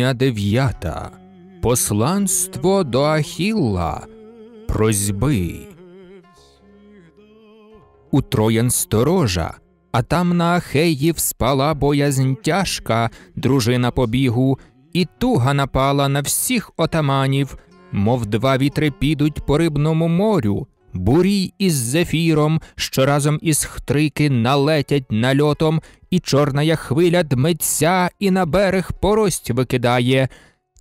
Глава 9. Посланство до Ахілла. Просьби. У Троян сторожа. А там на Ахеїв спала боязнь тяжка, дружина побігу, і туга напала на всіх отаманів, мов два вітри підуть по рибному морю бурій із зефіром, що разом із хтрики налетять нальотом, і чорная хвиля дметься і на берег порость викидає,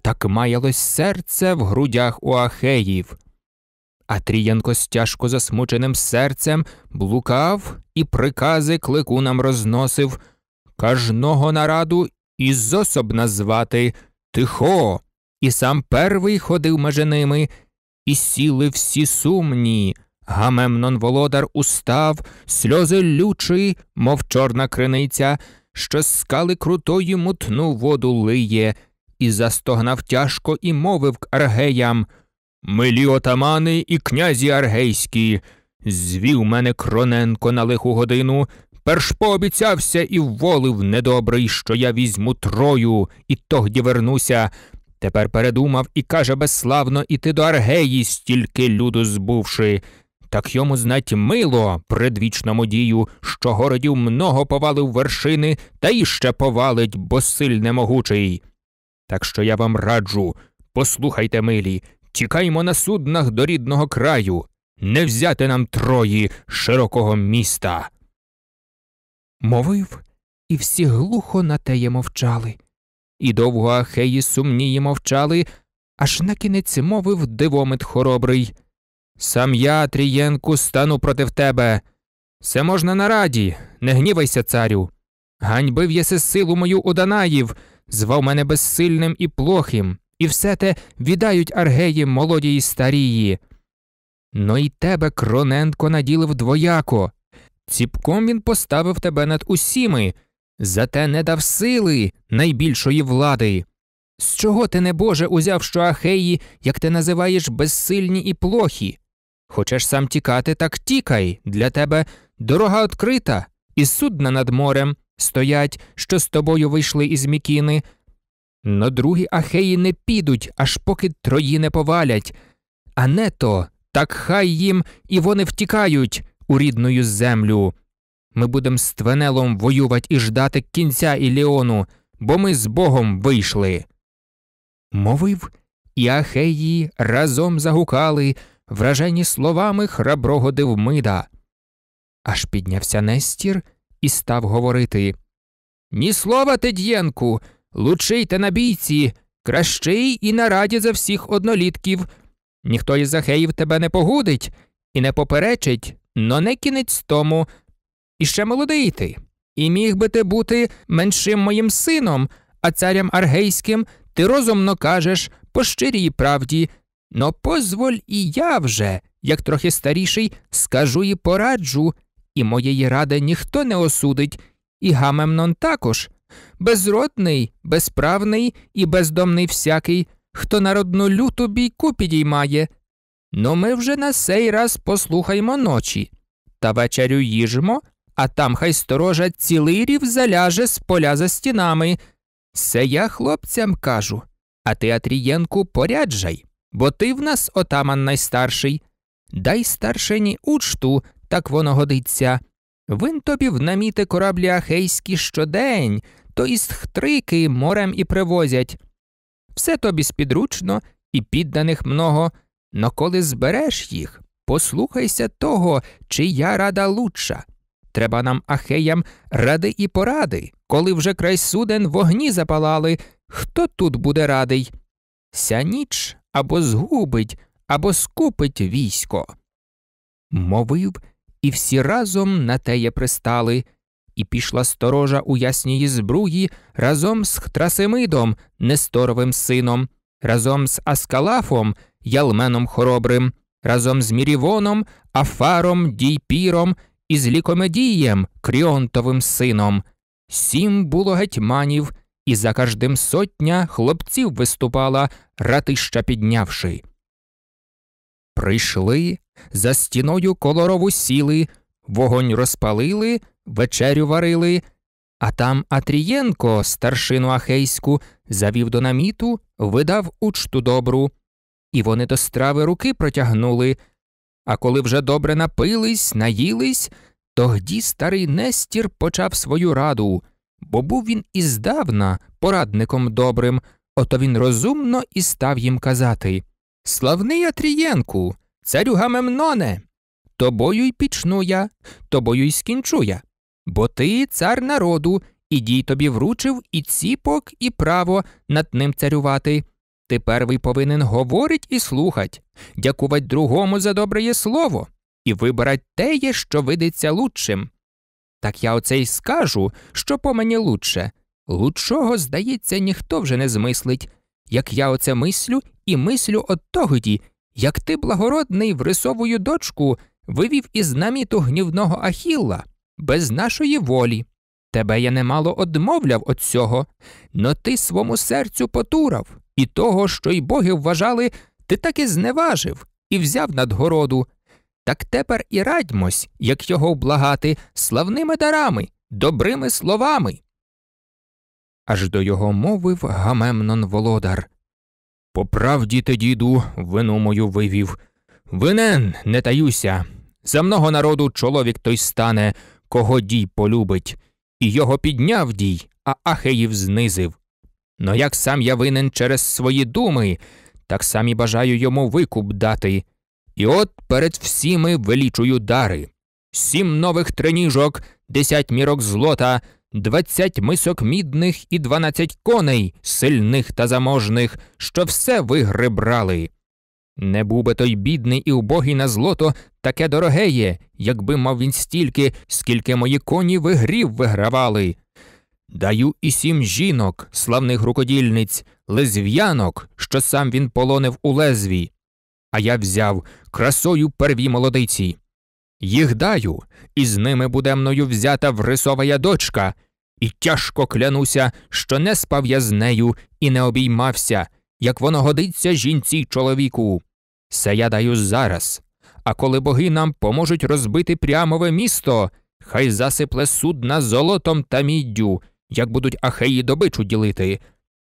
так маялось серце в грудях у Ахеїв. А Тріянко з тяжко засмученим серцем блукав і прикази кликунам розносив Кажного нараду із ізособна назвати Тихо, і сам первий ходив межи ними і сіли всі сумні. Гамемнон володар устав, сльози лючі, мов чорна криниця, що з скали крутої мутну воду лиє, і застогнав тяжко і мовив к аргеям Милі отамани і князі аргейські. Звів мене Кроненко на лиху годину, перш пообіцявся і волив недобрий, що я візьму трою, і тогді вернуся, Тепер передумав і каже безславно іти до Аргеї, стільки люду збувши. Так йому знать мило предвічному дію, що городів много повалив вершини, та іще повалить, бо сильне могучий. Так що я вам раджу, послухайте, милі, тікаймо на суднах до рідного краю, не взяти нам трої широкого міста. Мовив, і всі глухо на теє мовчали. І довго ахеї сумнії мовчали, аж на кінець мовив дивомит хоробрий. Сам я, Трієнку, стану проти тебе. Все можна на раді, не гнівайся, царю. Ганьбив єси силу мою у Данаїв, звав мене безсильним і плохим, і все те віддають аргеї молоді й старії. Но ну й тебе, Кроненко, наділив двояко. Ціпком він поставив тебе над усіми. Зате не дав сили найбільшої влади. З чого ти, небоже, узяв, що ахеї, як ти називаєш, безсильні і плохі? Хочеш сам тікати, так тікай. Для тебе дорога відкрита, і судна над морем стоять, що з тобою вийшли із Мікіни. Но другі ахеї не підуть, аж поки трої не повалять. А не то, так хай їм і вони втікають у рідную землю. Ми будемо з Твенелом воювати і ждати кінця Іліону, бо ми з Богом вийшли. Мовив, і ахеї разом загукали, вражені словами храброго Девмида. Аж піднявся Нестір і став говорити Ні слова, Тед'єнку, лучийте на бійці, кращий і на раді за всіх однолітків. Ніхто із ахеїв тебе не погудить і не поперечить, но не кінець тому, і ще молодий ти. І міг би ти бути меншим моїм сином, а царям аргейським ти розумно кажеш по щирій правді. Но позволь і я вже, як трохи старіший, скажу і пораджу, і моєї ради ніхто не осудить, і Гамемнон також. Безродний, безправний і бездомний всякий, хто народну люту бійку підіймає. Ну ми вже на сей раз послухаймо ночі та вечерю їжмо, а там хай сторожа цілий рів заляже з поля за стінами. Це я хлопцям кажу, а ти, Атрієнку, поряджай, бо ти в нас отаман найстарший. Дай старшині учту, так воно годиться. Вин тобі в наміти кораблі ахейські щодень, то із хтрики морем і привозять. Все тобі спідручно і підданих много, но коли збереш їх, послухайся того, чия рада лучша, треба нам ахеям ради і поради, коли вже край суден вогні запалали. Хто тут буде радий? Ся ніч або згубить, або скупить військо. Мовив, і всі разом на теє пристали, і пішла сторожа у ясній збруї разом з Хтрасимидом, Несторовим сином, разом з Аскалафом, Ялменом Хоробрим, разом з Мірівоном, Афаром, Дійпіром із лікомедієм, кріонтовим сином, сім було гетьманів, і за каждим сотня хлопців виступала, ратища піднявши. Прийшли, за стіною колорову сіли, вогонь розпалили, вечерю варили, а там Атрієнко, старшину ахейську, завів до наміту, видав учту добру. І вони до страви руки протягнули, а коли вже добре напились, наїлись, тогді старий Нестір почав свою раду, бо був він іздавна порадником добрим, ото він розумно і став їм казати Славний Атрієнку, царю Гамемноне, тобою й пічну я, тобою й скінчу я, бо ти цар народу, і дій тобі вручив і ціпок, і право над ним царювати. Тепер ви повинен говорить і слухать, дякувать другому за добре слово і вибирать теє, що видиться лучшим. Так я оце й скажу, що по мені лучше. Лучшого, здається, ніхто вже не змислить, як я оце мислю і мислю от тогоді, як ти, благородний, врисовую дочку, вивів із наміту гнівного Ахілла, без нашої волі. Тебе я немало одмовляв от цього, но ти свому серцю потурав і того, що й боги вважали, ти таки зневажив і взяв надгороду. Так тепер і радьмось, як його облагати, славними дарами, добрими словами. Аж до його мовив Гамемнон Володар. По правді ти, діду, вину мою вивів. Винен, не таюся. За много народу чоловік той стане, кого дій полюбить, і його підняв дій, а Ахеїв знизив. Но як сам я винен через свої думи, так сам і бажаю йому викуп дати. І от перед всіми вилічую дари сім нових триніжок, десять мірок злота, двадцять мисок мідних і дванадцять коней, сильних та заможних, що все вигри брали. Не був би той бідний і убогий на злото таке дорогеє, якби мав він стільки, скільки мої коні вигрів вигравали. Даю і сім жінок, славних рукодільниць, лезв'янок, що сам він полонив у лезві. А я взяв красою перві молодиці. Їх даю, і з ними буде мною взята врисовая дочка, і тяжко клянуся, що не спав я з нею і не обіймався, як воно годиться жінці й чоловіку. Се я даю зараз. А коли боги нам поможуть розбити прямове місто, хай засипле судна золотом та міддю, як будуть ахеї добичу ділити,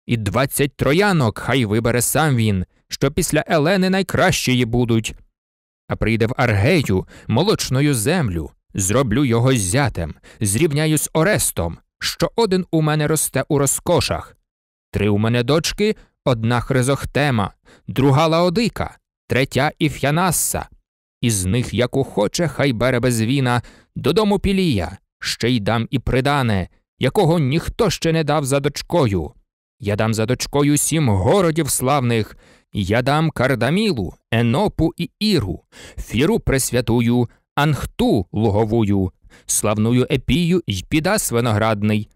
і двадцять троянок хай вибере сам він, що після Елени найкращі будуть. А прийде в Аргею молочною землю, зроблю його зятем, зрівняю з Орестом, що один у мене росте у розкошах. Три у мене дочки одна Хризохтема, друга Лаодика, третя Іф'янасса. Із них, як ухоче, хай бере без віна, додому пілія, ще й дам і придане якого ніхто ще не дав за дочкою. Я дам за дочкою сім городів славних, я дам кардамілу, енопу і іру, фіру пресвятую, анхту луговую, славную епію й підас виноградний,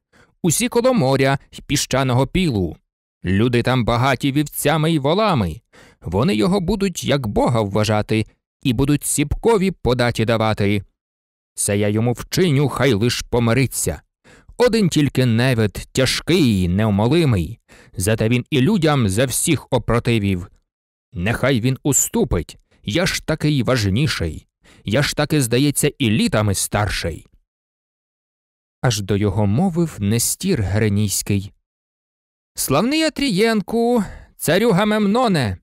усі коло моря й піщаного пілу. Люди там багаті вівцями й волами. Вони його будуть як бога вважати, і будуть сіпкові податі давати. Це я йому вчиню, хай лиш помириться. Один тільки невид тяжкий, неумолимий, зате він і людям за всіх опротивів. Нехай він уступить, я ж такий важніший, я ж таки, здається, і літами старший. Аж до його мовив Нестір Гренійський. Славний Атрієнку, царю Гамемноне,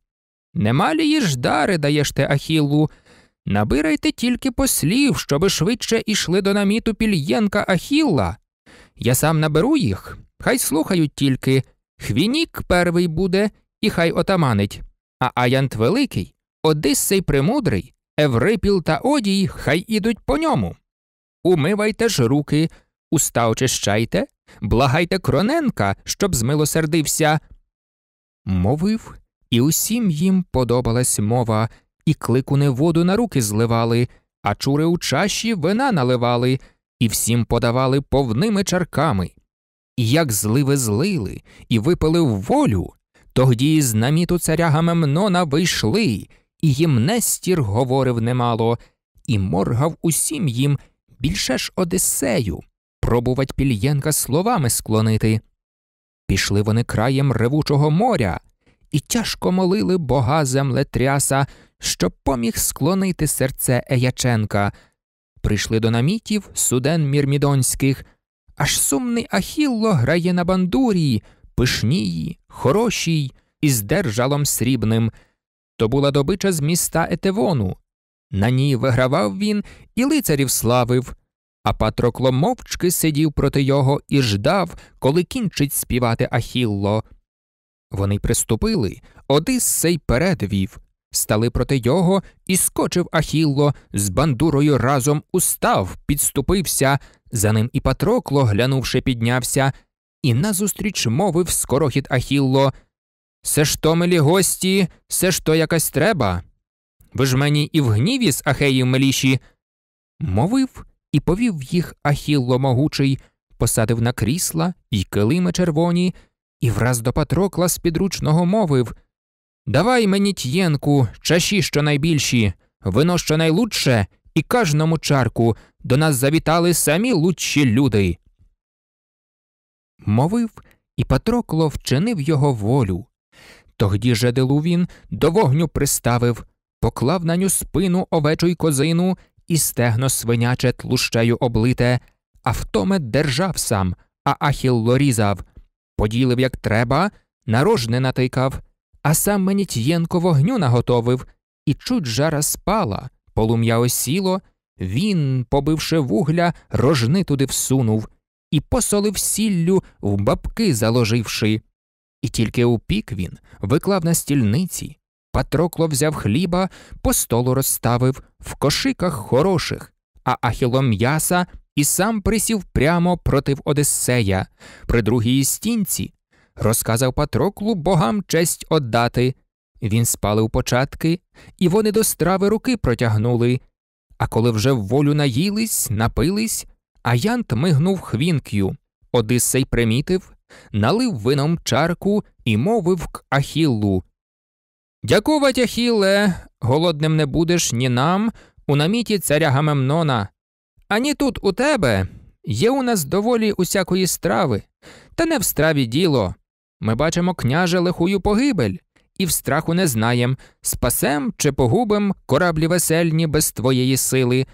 нема лії ж дари даєш ти Ахіллу, набирайте тільки послів, щоби швидше ішли до наміту пільєнка Ахілла. Я сам наберу їх, хай слухають тільки Хвінік первий буде, і хай отаманить, а Аянт Великий, Одиссей Премудрий, Еврипіл та Одій хай ідуть по ньому. Умивайте ж руки, уста очищайте, благайте Кроненка, щоб змилосердився. Мовив, і усім їм подобалась мова, і клику воду на руки зливали, а чури у чаші вина наливали і всім подавали повними чарками. І як зливи злили і випили в волю, тоді з наміту царя Гамемнона вийшли, і їм Нестір говорив немало, і моргав усім їм більше ж Одиссею, пробувать Пільєнка словами склонити. Пішли вони краєм ревучого моря і тяжко молили бога землетряса, щоб поміг склонити серце Еяченка прийшли до намітів суден мірмідонських, аж сумний Ахілло грає на бандурії, пишній, хорошій, із держалом срібним. То була добича з міста Етевону. На ній вигравав він і лицарів славив, а Патрокло мовчки сидів проти його і ждав, коли кінчить співати Ахілло. Вони приступили, Одиссей передвів. Стали проти його і скочив Ахілло, з бандурою разом устав, підступився, за ним і Патрокло, глянувши, піднявся, і назустріч мовив скорохід Ахілло Се ж то милі гості, се ж то якась треба. Ви ж мені і в гніві з Ахеїв миліші. Мовив і повів їх Ахілло могучий, посадив на крісла і килими червоні, і враз до Патрокла з підручного мовив Давай мені т'єнку, чаші щонайбільші, вино щонайлучше, і кожному чарку до нас завітали самі лучші люди. Мовив, і Патрокло вчинив його волю. Тогді же він до вогню приставив, поклав на ню спину овечу й козину і стегно свиняче тлущею облите, а втомет держав сам, а ахілло різав, поділив, як треба, нарожне натикав а сам мені Менітьєнко вогню наготовив, і чуть жара спала, полум'я осіло, він, побивши вугля, рожни туди всунув і посолив сіллю, в бабки заложивши. І тільки упік він виклав на стільниці. Патрокло взяв хліба, по столу розставив в кошиках хороших, а ахілом м'яса і сам присів прямо проти Одиссея. При другій стінці розказав Патроклу богам честь оддати. Він спалив початки, і вони до страви руки протягнули. А коли вже в волю наїлись, напились, Аянт мигнув хвінк'ю. Одиссей примітив, налив вином чарку і мовив к Ахіллу. Дякувать, Ахілле, голодним не будеш ні нам, у наміті царя Гамемнона. Ані тут у тебе є у нас доволі усякої страви, та не в страві діло. Ми бачимо княже лихую погибель, і в страху не знаєм, спасем чи погубим кораблі весельні без твоєї сили,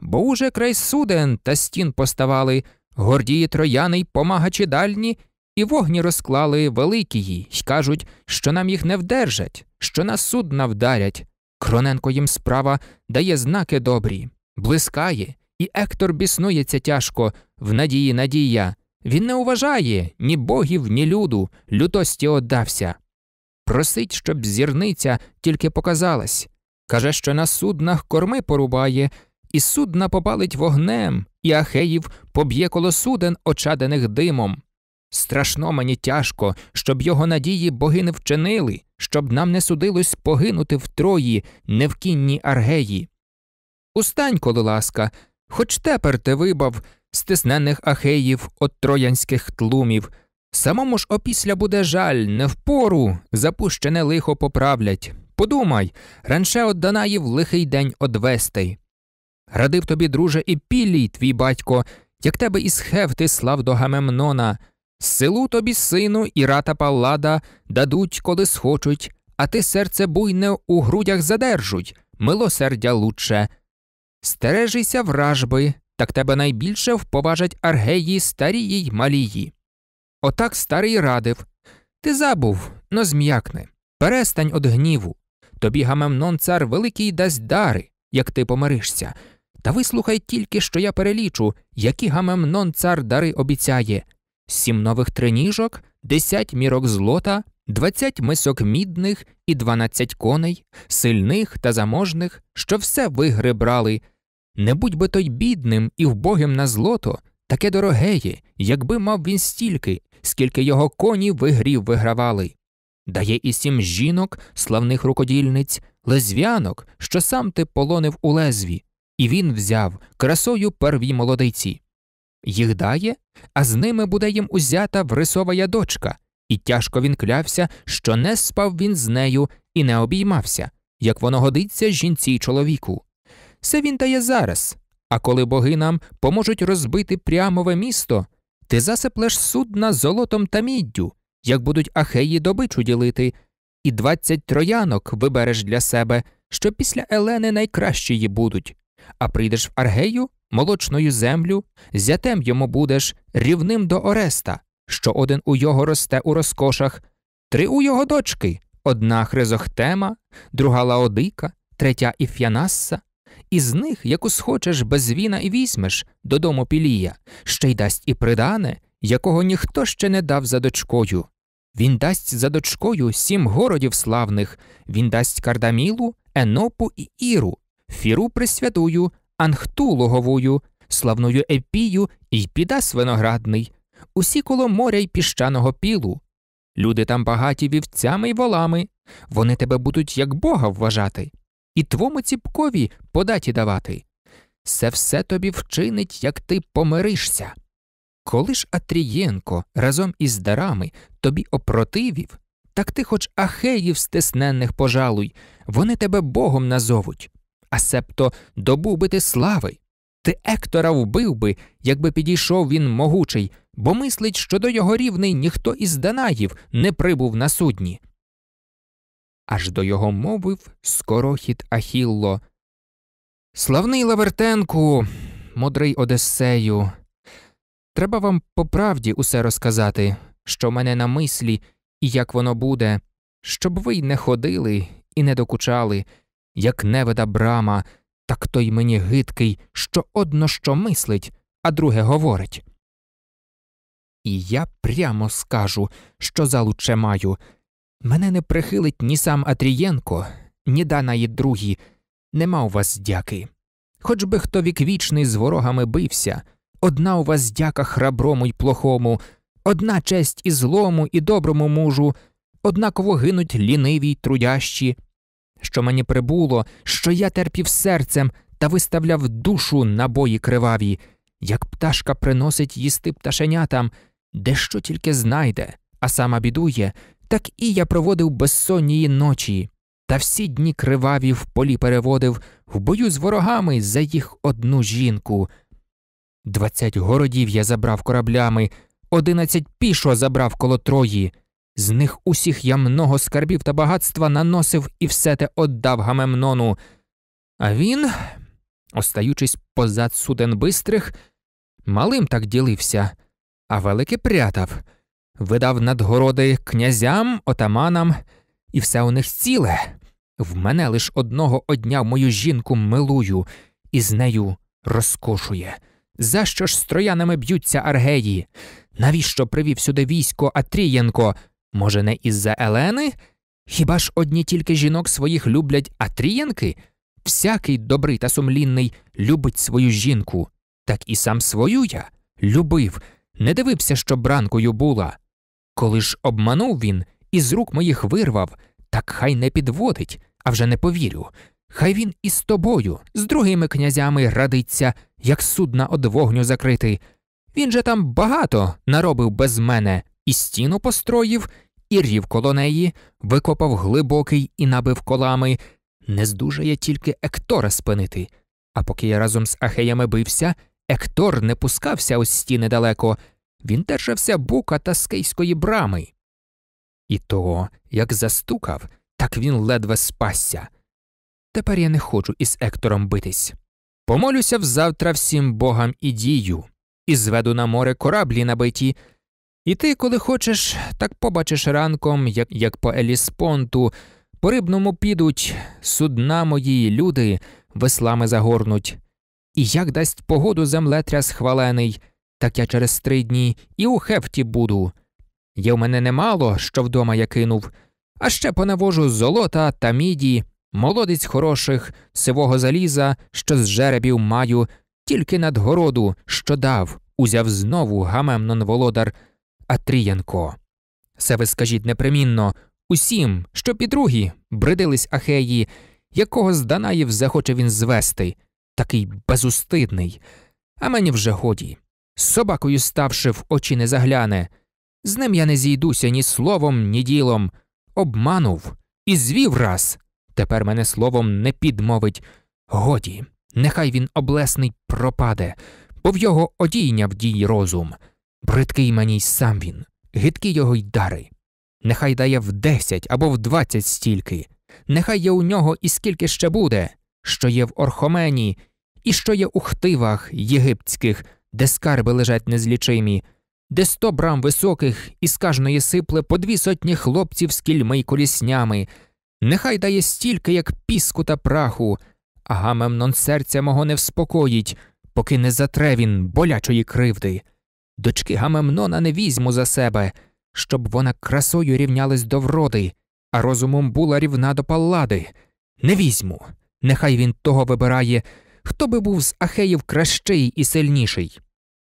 бо уже край суден та стін поставали, гордії трояни й помагачі дальні, і вогні розклали великії, й кажуть, що нам їх не вдержать, що на судна вдарять. Кроненко їм справа дає знаки добрі, блискає, і Ектор біснується тяжко, в надії надія. Він не уважає ні богів, ні люду, лютості оддався. Просить, щоб зірниця тільки показалась. Каже, що на суднах корми порубає, і судна попалить вогнем, і Ахеїв поб'є коло суден, очадених димом. Страшно мені тяжко, щоб його надії боги не вчинили, щоб нам не судилось погинути втрої Трої, не в кінні Аргеї. Устань, коли ласка, хоч тепер ти вибав, стиснених ахеїв от троянських тлумів. Самому ж опісля буде жаль, не впору, запущене лихо поправлять. Подумай, ранше от Данаїв лихий день одвестий. Радив тобі, друже, і пілій, твій батько, як тебе із хевти слав до Гамемнона. Силу тобі, сину, і рата паллада дадуть, коли схочуть, а ти серце буйне у грудях задержуть, милосердя лучше. Стережися вражби, так тебе найбільше вповажать аргеї старі й малії. Отак старий радив Ти забув, но зм'якне. Перестань од гніву. Тобі гамемнон цар великий дасть дари, як ти помиришся. Та вислухай тільки, що я перелічу, які гамемнон цар дари обіцяє сім нових триніжок, десять мірок злота, двадцять мисок мідних і дванадцять коней, сильних та заможних, що все вигри брали, не будь би той бідним і вбогим на злото, таке дорогеє, якби мав він стільки, скільки його коні вигрів вигравали. Дає і сім жінок, славних рукодільниць, лезвянок, що сам ти полонив у лезві, і він взяв красою первій молодиці. Їх дає, а з ними буде їм узята врисовая дочка, і тяжко він клявся, що не спав він з нею і не обіймався, як воно годиться жінці й чоловіку. Все він дає зараз. А коли боги нам поможуть розбити прямове місто, ти засиплеш судна золотом та міддю, як будуть ахеї добичу ділити, і двадцять троянок вибереш для себе, що після Елени найкращі її будуть, а прийдеш в Аргею, молочною землю, зятем йому будеш рівним до Ореста, що один у його росте у розкошах, три у його дочки одна Хризохтема, друга Лаодика, третя Іф'янасса, із них яку схочеш без віна і візьмеш додому Пілія, ще й дасть і придане, якого ніхто ще не дав за дочкою. Він дасть за дочкою сім городів славних, він дасть кардамілу, енопу і іру, фіру присвятую, анхту логовую, славною епію і підас виноградний, усі коло моря й піщаного пілу. Люди там багаті вівцями й волами, вони тебе будуть як бога вважати і твому ціпкові податі давати. Це все тобі вчинить, як ти помиришся. Коли ж Атрієнко разом із дарами тобі опротивів, так ти хоч ахеїв стесненних пожалуй, вони тебе богом назовуть, а септо добу би ти слави. Ти Ектора вбив би, якби підійшов він могучий, бо мислить, що до його рівний ніхто із Данаїв не прибув на судні аж до його мовив скорохід Ахілло. Славний Лавертенку, модрий Одессею, треба вам по правді усе розказати, що мене на мислі і як воно буде, щоб ви й не ходили і не докучали, як невида брама, так той мені гидкий, що одно що мислить, а друге говорить. І я прямо скажу, що залуче маю. Мене не прихилить ні сам Атрієнко, ні дана й другі, нема у вас дяки. Хоч би хто віквічний з ворогами бився, одна у вас дяка храброму й плохому, одна честь і злому, і доброму мужу, однаково гинуть ліниві й трудящі. Що мені прибуло, що я терпів серцем та виставляв душу на бої криваві, як пташка приносить їсти пташенятам, де що тільки знайде, а сама бідує, так і я проводив безсонні ночі, та всі дні криваві в полі переводив в бою з ворогами за їх одну жінку. Двадцять городів я забрав кораблями, одинадцять пішо забрав коло трої. З них усіх я много скарбів та багатства наносив і все те отдав Гамемнону. А він, остаючись позад суден бистрих, малим так ділився, а велике прятав видав надгороди князям, отаманам, і все у них ціле. В мене лиш одного одня мою жінку милую і з нею розкошує. За що ж з троянами б'ються аргеї? Навіщо привів сюди військо Атрієнко? Може, не із за Елени? Хіба ж одні тільки жінок своїх люблять Атрієнки? Всякий добрий та сумлінний любить свою жінку, так і сам свою я любив, не дивився, що бранкою була. Коли ж обманув він і з рук моїх вирвав, так хай не підводить, а вже не повірю. Хай він із тобою, з другими князями радиться, як судна од вогню закритий. Він же там багато наробив без мене і стіну построїв, і рів коло неї, викопав глибокий і набив колами. Не здужає тільки Ектора спинити. А поки я разом з Ахеями бився, Ектор не пускався ось стіни далеко, він держався бука та скейської брами. І того, як застукав, так він ледве спасся. Тепер я не хочу із Ектором битись. Помолюся взавтра всім богам і дію, і зведу на море кораблі набиті. І ти, коли хочеш, так побачиш ранком, як як по Еліспонту, по рибному підуть, судна мої люди веслами загорнуть. І як дасть погоду землетряс хвалений, так я через три дні і у хефті буду. Є в мене немало, що вдома я кинув, а ще понавожу золота та міді, молодець хороших, сивого заліза, що з жеребів маю, тільки надгороду, що дав, узяв знову гамемнон володар Атріянко. Се ви скажіть непремінно усім, що підругі бридились ахеї, якого з Данаїв захоче він звести, такий безустидний, а мені вже годі з собакою ставши в очі не загляне. З ним я не зійдуся ні словом, ні ділом. Обманув і звів раз. Тепер мене словом не підмовить. Годі, нехай він облесний пропаде, бо в його одійня в дій розум. Бридкий мені й сам він, гидкі його й дари. Нехай дає в десять або в двадцять стільки, нехай є у нього і скільки ще буде, що є в Орхомені, і що є у хтивах єгипетських де скарби лежать незлічимі, де сто брам високих і з кожної сипле по дві сотні хлопців з кільми й коліснями, нехай дає стільки, як піску та праху, а гамемнон серця мого не вспокоїть, поки не затре він болячої кривди. Дочки Гамемнона не візьму за себе, щоб вона красою рівнялась до вроди, а розумом була рівна до паллади. Не візьму, нехай він того вибирає хто би був з Ахеїв кращий і сильніший.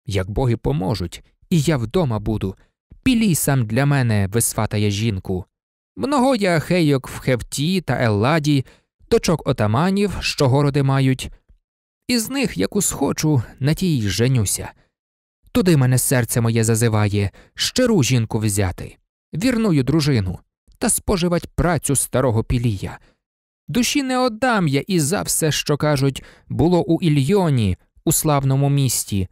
Як боги поможуть, і я вдома буду, пілій сам для мене висватає жінку. Много я ахейок в Хевті та Елладі, дочок отаманів, що городи мають, із них, яку схочу, на тій женюся. Туди мене серце моє зазиває щиру жінку взяти, вірную дружину та споживать працю старого пілія. Душі не отдам я і за все, що кажуть, було у Ільйоні, у славному місті.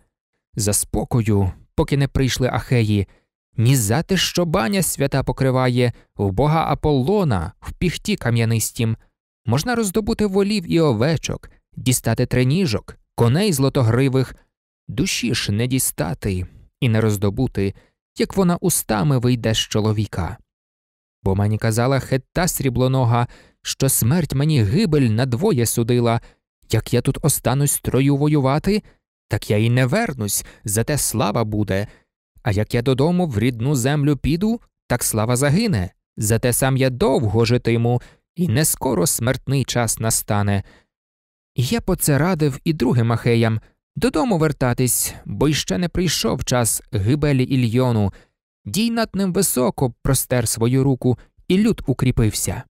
За спокою, поки не прийшли Ахеї, ні за те, що баня свята покриває, в бога Аполлона, в піхті кам'янистім, можна роздобути волів і овечок, дістати триніжок, коней злотогривих, душі ж не дістати і не роздобути, як вона устами вийде з чоловіка. Бо мені казала хета сріблонога, що смерть мені гибель надвоє судила. Як я тут останусь трою воювати, так я й не вернусь, зате слава буде. А як я додому в рідну землю піду, так слава загине. Зате сам я довго житиму, і не скоро смертний час настане. Я по це радив і другим ахеям додому вертатись, бо ще не прийшов час гибелі Ільйону. Дій над ним високо простер свою руку, і люд укріпився.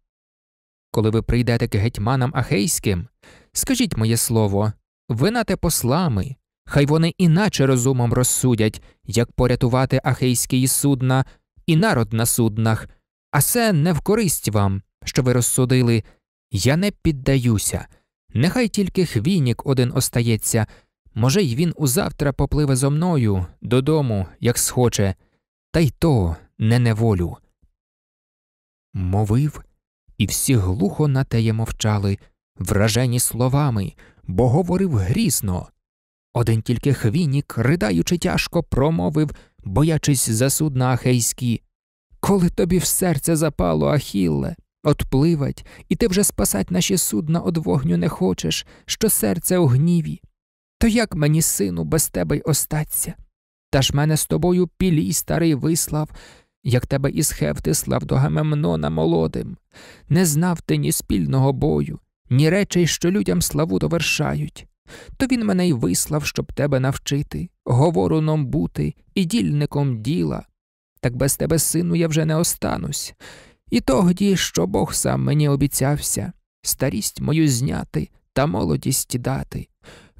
Коли ви прийдете к гетьманам ахейським, скажіть моє слово, ви нате послами, хай вони іначе розумом розсудять, як порятувати ахейські судна і народ на суднах, а це не в користь вам, що ви розсудили. Я не піддаюся. Нехай тільки хвійнік один остається, може, й він узавтра попливе зо мною додому, як схоче, та й то не неволю. Мовив і всі глухо на теє мовчали, вражені словами, бо говорив грізно. Один тільки хвінік, ридаючи тяжко, промовив, боячись за судна ахейські. Коли тобі в серце запало, Ахілле, отпливать, і ти вже спасать наші судна од вогню не хочеш, що серце у гніві. То як мені, сину, без тебе й остаться? Та ж мене з тобою пілій старий вислав, як тебе із Хевти слав до Гамемнона молодим, не знав ти ні спільного бою, ні речей, що людям славу довершають, то він мене й вислав, щоб тебе навчити, говоруном бути і дільником діла. Так без тебе, сину, я вже не останусь. І тогді, що Бог сам мені обіцявся, старість мою зняти та молодість дати,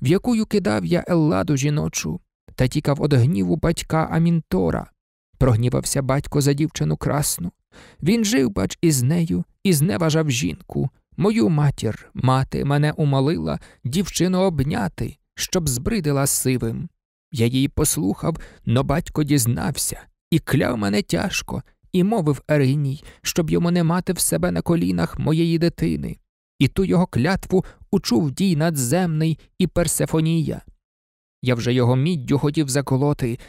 в якую кидав я елладу жіночу та тікав од гніву батька Амінтора. Прогнівався батько за дівчину красну. Він жив, бач, із нею і зневажав жінку. Мою матір, мати, мене умолила дівчину обняти, щоб збридила сивим. Я її послухав, но батько дізнався, і кляв мене тяжко, і мовив Ериній, щоб йому не мати в себе на колінах моєї дитини. І ту його клятву учув дій надземний і Персефонія. Я вже його міддю хотів заколоти,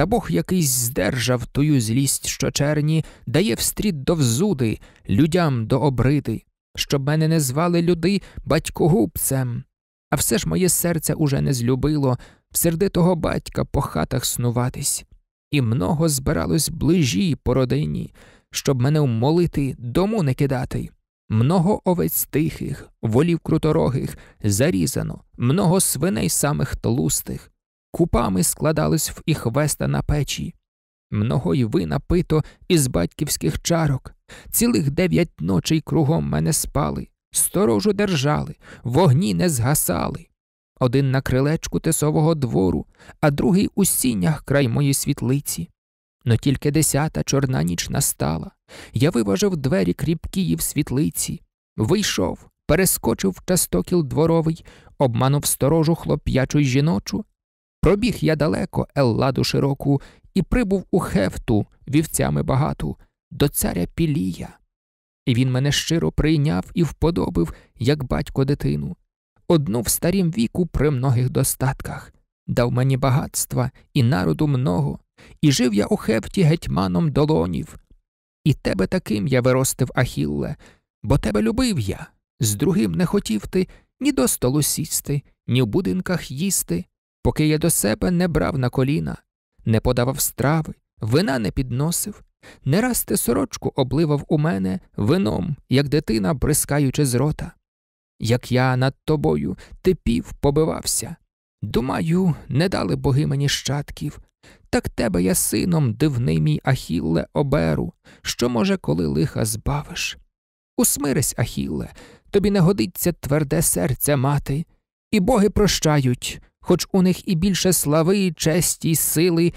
та Бог якийсь здержав тую злість, що черні, дає встріт до взуди, людям до обриди, щоб мене не звали люди батькогубцем. А все ж моє серце уже не злюбило в сердитого батька по хатах снуватись, і много збиралось ближі по родині, щоб мене вмолити, дому не кидати. Много овець тихих, волів круторогих, зарізано, много свиней самих толустих, купами складались в їх веста на печі. Много й ви напито із батьківських чарок. Цілих дев'ять ночей кругом мене спали, сторожу держали, вогні не згасали. Один на крилечку тесового двору, а другий у сінях край моїй світлиці. Но тільки десята чорна ніч настала. Я виважив двері кріпкії в світлиці, вийшов, перескочив в частокіл дворовий, обманув сторожу хлоп'ячу й жіночу, Пробіг я далеко, Елладу широку, і прибув у хефту вівцями багату, до царя Пілія. І він мене щиро прийняв і вподобив, як батько дитину. Одну в старім віку при многих достатках, дав мені багатства і народу много, і жив я у хефті гетьманом долонів. І тебе таким я виростив, Ахілле, бо тебе любив я, з другим не хотів ти ні до столу сісти, ні в будинках їсти поки я до себе не брав на коліна, не подавав страви, вина не підносив, не раз ти сорочку обливав у мене вином, як дитина, бризкаючи з рота. Як я над тобою типів побивався, думаю, не дали боги мені щадків, так тебе я сином, дивний мій Ахілле, оберу, що, може, коли лиха збавиш. Усмирись, Ахілле, тобі не годиться тверде серце мати, і боги прощають, хоч у них і більше слави, честі, сили,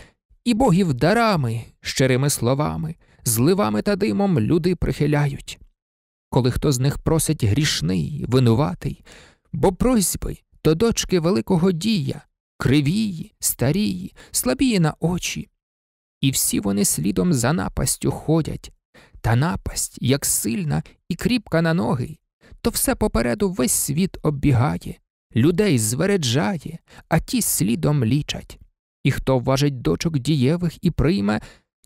і богів дарами, щирими словами, зливами та димом люди прихиляють. Коли хто з них просить грішний, винуватий, бо просьби то дочки Великого дія, кривії, старії, слабії на очі, і всі вони слідом за напастю ходять, та напасть, як сильна і кріпка на ноги, то все попереду весь світ оббігає, людей звереджає, а ті слідом лічать. І хто вважить дочок дієвих і прийме,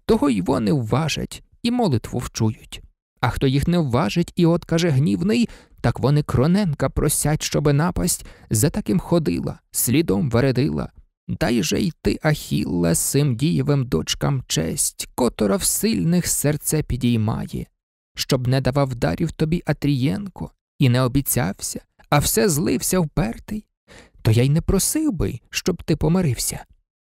того й вони вважать і молитву вчують. А хто їх не вважить і от каже гнівний, так вони кроненка просять, щоби напасть, за таким ходила, слідом вередила. Дай же й ти, Ахілле, сим дієвим дочкам честь, котора в сильних серце підіймає, щоб не давав дарів тобі Атрієнко, і не обіцявся, а все злився впертий, то я й не просив би, щоб ти помирився,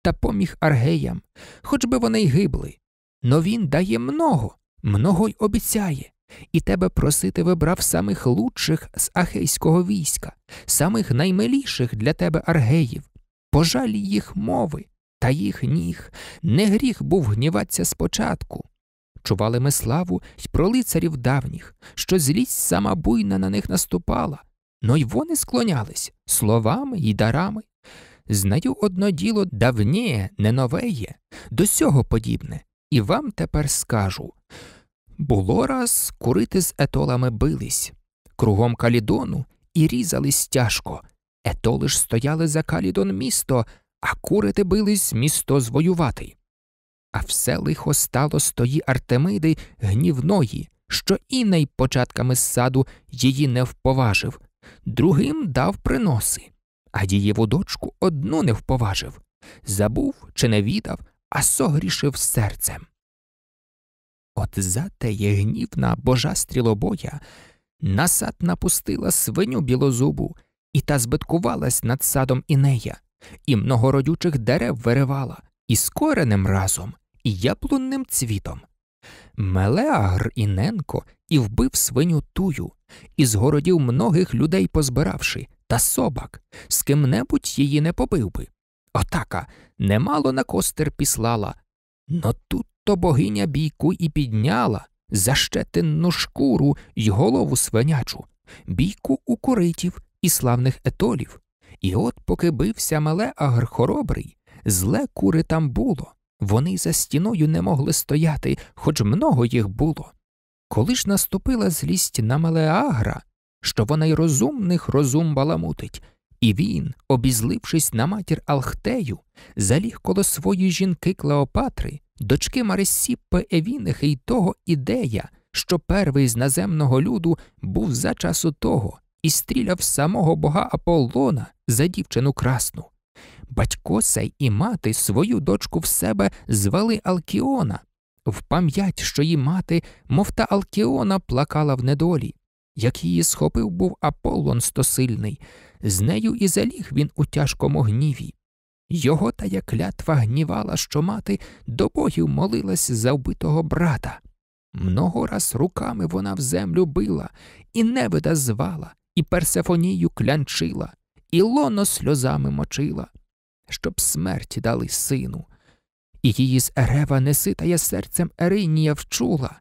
та поміг аргеям, хоч би вони й гибли. Но він дає много, много й обіцяє, і тебе просити вибрав самих лучших з ахейського війська, самих наймиліших для тебе аргеїв. Пожалі їх мови та їх ніг, не гріх був гніватися спочатку. Чували ми славу й про лицарів давніх, що злість сама буйна на них наступала, но ну й вони склонялись словами й дарами. Знаю одно діло давнє, не новеє, до сього подібне, і вам тепер скажу. Було раз курити з етолами бились, кругом калідону і різались тяжко. Етоли ж стояли за калідон місто, а курити бились місто звоювати. А все лихо стало з тої Артемиди гнівної, що і найпочатками з саду її не вповажив, другим дав приноси, а дієву дочку одну не вповажив забув чи не віддав, а согрішив серцем. От зате є гнівна божа стрілобоя, насад напустила свиню білозубу і та збиткувалась над садом інея, і многородючих дерев виривала, і з коренем разом, і яблунним цвітом. Мелеагр Іненко і вбив свиню тую, і згородів многих людей позбиравши, та собак, з ким небудь її не побив би. Отака немало на костер післала. Но тут то богиня бійку і підняла за щетинну шкуру й голову свинячу, бійку у коритів і славних етолів. І от, поки бився мале агр хоробрий, зле кури там було. Вони за стіною не могли стояти, хоч много їх було. Коли ж наступила злість на Малеагра, що вона й розумних розум баламутить, і він, обізлившись на матір Алхтею, заліг коло своєї жінки Клеопатри, дочки Марисіппе Евінихи й того ідея, що перший з наземного люду був за часу того і стріляв самого бога Аполлона за дівчину красну. Батько сей і мати свою дочку в себе звали Алкіона, в пам'ять, що її мати, мов та Алкіона, плакала в недолі. Як її схопив був Аполлон стосильний, з нею і заліг він у тяжкому гніві. Його та як клятва гнівала, що мати до богів молилась за вбитого брата. Много раз руками вона в землю била, і невида звала, і персефонію клянчила, і лоно сльозами мочила, щоб смерть дали сину, і її з Ерева неситає серцем Еринія вчула,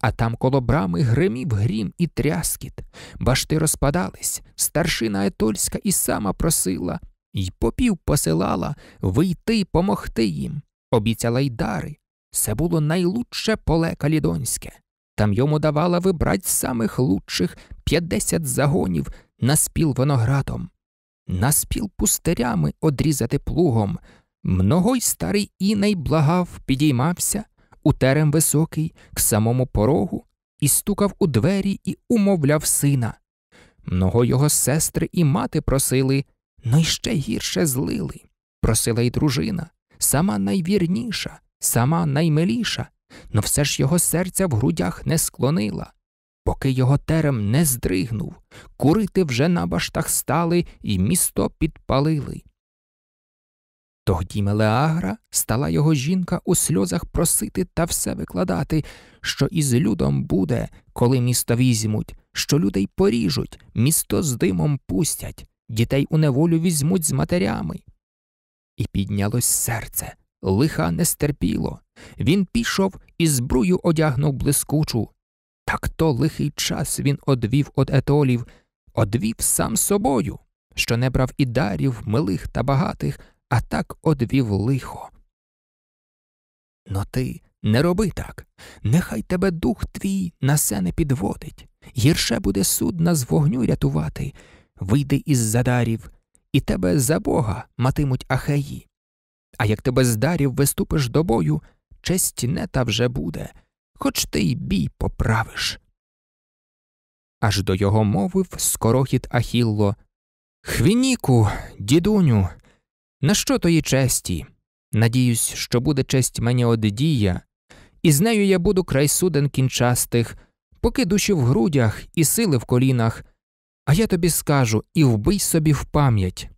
а там коло брами гримів грім і тряскіт, башти розпадались, старшина Етольська і сама просила, і попів посилала вийти помогти їм, обіцяла й дари. Це було найлучше поле калідонське. Там йому давала вибрать самих лучших п'ятдесят загонів на спіл виноградом, на спіл пустирями одрізати плугом, Многой старий Іней благав, підіймався, у терем високий, к самому порогу, і стукав у двері і умовляв сина. Много його сестри і мати просили, но «Ну, й ще гірше злили. Просила й дружина, сама найвірніша, сама наймиліша, но все ж його серця в грудях не склонила. Поки його терем не здригнув, курити вже на баштах стали і місто підпалили. Тоді Мелеагра стала його жінка у сльозах просити та все викладати, що із людом буде, коли місто візьмуть, що людей поріжуть, місто з димом пустять, дітей у неволю візьмуть з матерями. І піднялось серце, лиха не стерпіло. Він пішов і збрую одягнув блискучу. Так то лихий час він одвів од етолів, одвів сам собою, що не брав і дарів милих та багатих а так одвів лихо. Но ти не роби так, нехай тебе дух твій на се не підводить, гірше буде судна з вогню рятувати, вийди із задарів, і тебе за бога матимуть ахеї. А як тебе з дарів виступиш до бою, честь не та вже буде, хоч ти й бій поправиш. Аж до його мовив скорохід Ахілло Хвініку, дідуню, на що тої честі? Надіюсь, що буде честь мені оддія, і з нею я буду край суден кінчастих, поки душі в грудях і сили в колінах, а я тобі скажу і вбий собі в пам'ять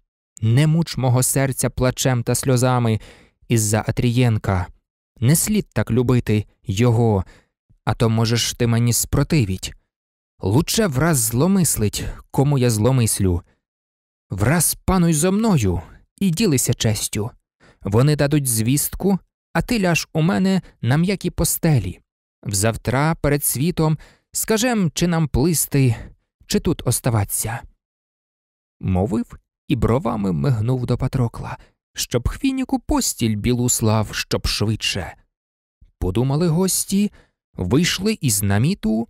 не муч мого серця плачем та сльозами із за Атрієнка. Не слід так любити його, а то можеш ти мені спротивіть. Лучше враз зломислить, кому я зломислю. Враз пануй зо мною, і ділися честю. Вони дадуть звістку, а ти ляж у мене на м'якій постелі. Взавтра перед світом скажем, чи нам плисти, чи тут оставаться. Мовив і бровами мигнув до Патрокла, щоб хвініку постіль білу слав, щоб швидше. Подумали гості, вийшли із наміту.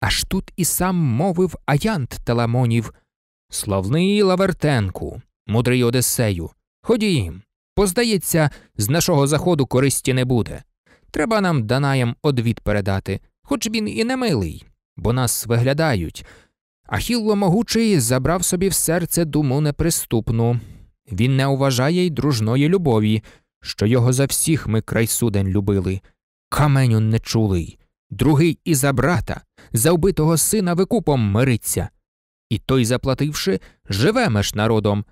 Аж тут і сам мовив аянт теламонів Славний Лавертенку, мудрий Одесею, ходім! Поздається, з нашого заходу користі не буде. Треба нам Данаям одвід передати, хоч він і не милий, бо нас виглядають. Ахілло могучий забрав собі в серце думу неприступну. Він не уважає й дружної любові, що його за всіх ми край судень любили. Каменю нечулий, другий і за брата, за вбитого сина викупом мириться. І той, заплативши, живемеш народом,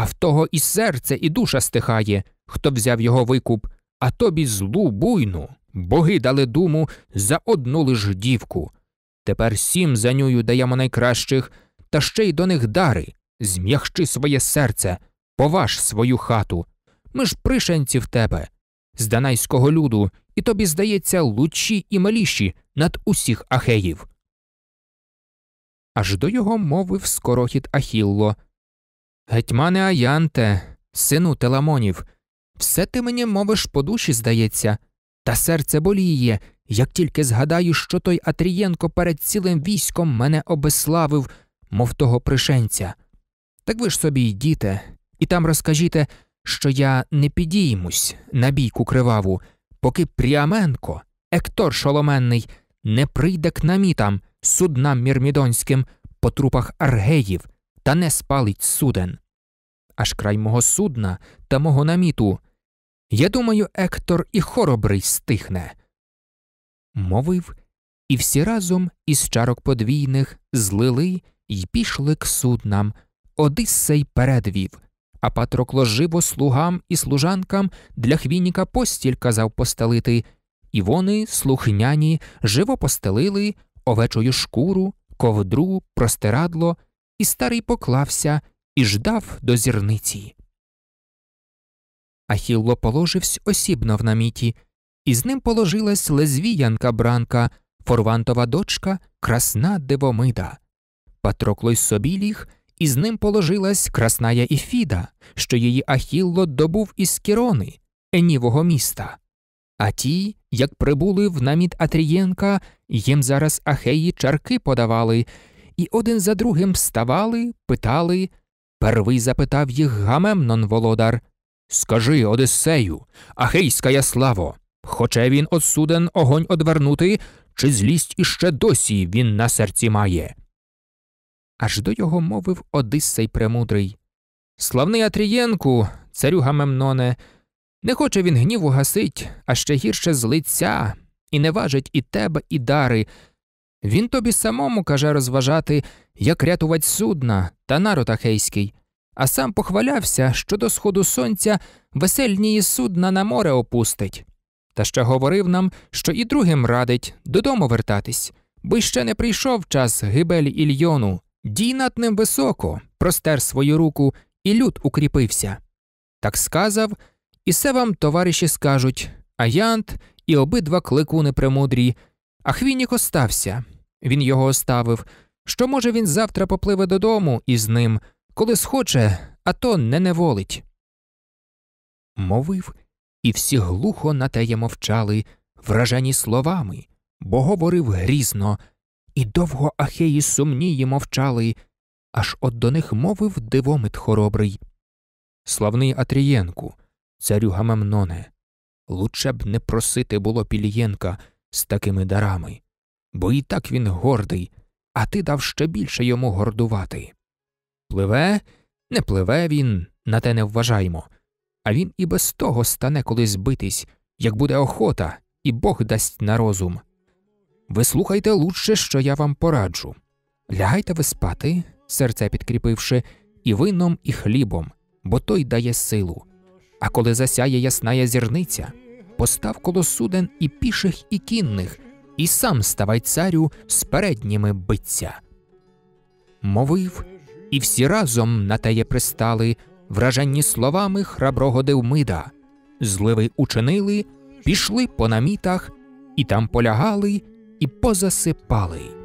а в того і серце, і душа стихає, хто взяв його викуп, а тобі злу буйну. Боги дали думу за одну лиш дівку. Тепер сім за нюю даємо найкращих, та ще й до них дари. Зм'ягчи своє серце, поваж свою хату. Ми ж пришенці в тебе, з данайського люду, і тобі, здається, лучші і маліші над усіх ахеїв. Аж до його мовив скорохід Ахілло. Гетьмане Аянте, сину Теламонів, все ти мені мовиш по душі, здається, та серце боліє, як тільки згадаю, що той Атрієнко перед цілим військом мене обеславив, мов того пришенця. Так ви ж собі йдіте, і там розкажіте, що я не підіймусь на бійку криваву, поки Пріаменко, Ектор Шоломенний, не прийде к намітам, суднам мірмідонським по трупах аргеїв та не спалить суден. Аж край мого судна та мого наміту. Я думаю, Ектор і хоробрий стихне. Мовив, і всі разом із чарок подвійних злили й пішли к суднам. Одиссей передвів, а Патрокло живо слугам і служанкам для хвініка постіль казав постелити, і вони, слухняні, живо постелили овечою шкуру, ковдру, простирадло і старий поклався і ждав до зірниці. Ахілло положивсь осібно в наміті, і з ним положилась лезвіянка бранка, форвантова дочка, красна Девомида. Патроклой собі ліг, і з ним положилась красная Іфіда, що її Ахілло добув із Кірони, Енівого міста. А ті, як прибули в наміт Атрієнка, їм зараз ахеї чарки подавали, і один за другим вставали, питали. Первий запитав їх Гамемнон володар Скажи, Одиссею, ахейська яславо, хоче він осуден огонь одвернути, чи злість іще досі він на серці має. Аж до його мовив Одиссей премудрий Славний Атрієнку, царю Гамемноне, не хоче він гніву гасить, а ще гірше з лиця і не важить і тебе, і дари, він тобі самому каже розважати, як рятувать судна та народ ахейський, а сам похвалявся, що до сходу сонця весельні судна на море опустить. Та ще говорив нам, що і другим радить додому вертатись, бо ще не прийшов час гибель Ільйону. Дій над ним високо, простер свою руку, і люд укріпився. Так сказав, і се вам товариші скажуть Аянт і обидва кликуни премудрі. хвінік остався, він його оставив. Що, може, він завтра попливе додому із ним, коли схоче, а то не неволить. Мовив, і всі глухо на теє мовчали, вражені словами, бо говорив грізно, і довго ахеї сумнії мовчали, аж от до них мовив дивомит хоробрий. Славний Атрієнку, царю Гамамноне, лучше б не просити було Пілієнка з такими дарами бо і так він гордий, а ти дав ще більше йому гордувати. Пливе, не пливе він, на те не вважаємо, а він і без того стане колись битись, як буде охота, і Бог дасть на розум. Ви слухайте лучше, що я вам пораджу. Лягайте ви спати, серце підкріпивши, і вином, і хлібом, бо той дає силу. А коли засяє ясна зірниця, постав коло суден і піших, і кінних і сам ставай царю з передніми биться. Мовив, і всі разом на теє пристали, враженні словами храброго Девмида. Зливи учинили, пішли по намітах, і там полягали, і позасипали.